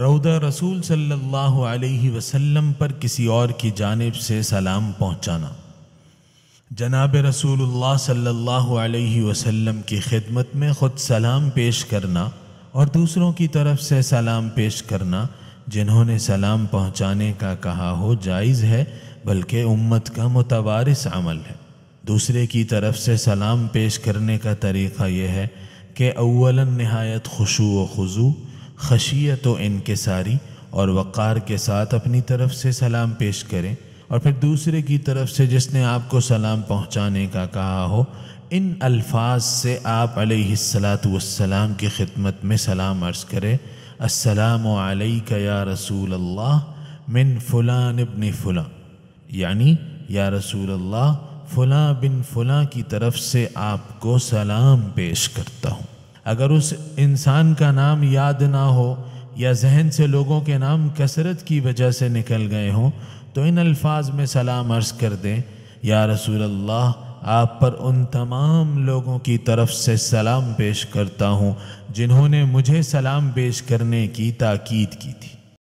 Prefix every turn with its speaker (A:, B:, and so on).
A: रौदा रसूल सल्लल्लाहु अलैहि वसल्लम पर किसी और की जानब से सलाम पहुंचाना जनाब रसूलुल्लाह सल्लल्लाहु अलैहि वसल्लम की खिदमत में ख़ुद सलाम पेश करना और दूसरों की तरफ से सलाम पेश करना जिन्होंने सलाम पहुंचाने का कहा हो जायज़ है बल्कि उम्मत का मुतवारस अमल है दूसरे की तरफ से सलाम पेश करने का तरीक़ा यह है कि अवला नहायत खुशू व खुजू खशियत व इनकसारी और वक़ार के साथ अपनी तरफ से सलाम पेश करें और फिर दूसरे की तरफ से जिसने आपको सलाम पहुँचाने का कहा हो इन अल्फाज से आप सलाम की खिदमत में सलाम अर्ज़ करें अस्सलाम या रसूल अल्लाह मिन फुलान इबन फ़लाँ यानी या रसूल अल्लाह फ़लाँ बिन फ़लाँ की तरफ से आपको सलाम पेश करता हूँ अगर उस इंसान का नाम याद ना हो या जहन से लोगों के नाम कसरत की वजह से निकल गए हों तो इन अल्फाज में सलाम अर्ज़ कर दें या रसूल अल्लाह आप पर उन तमाम लोगों की तरफ से सलाम पेश करता हूँ जिन्होंने मुझे सलाम पेश करने की ताकीद की थी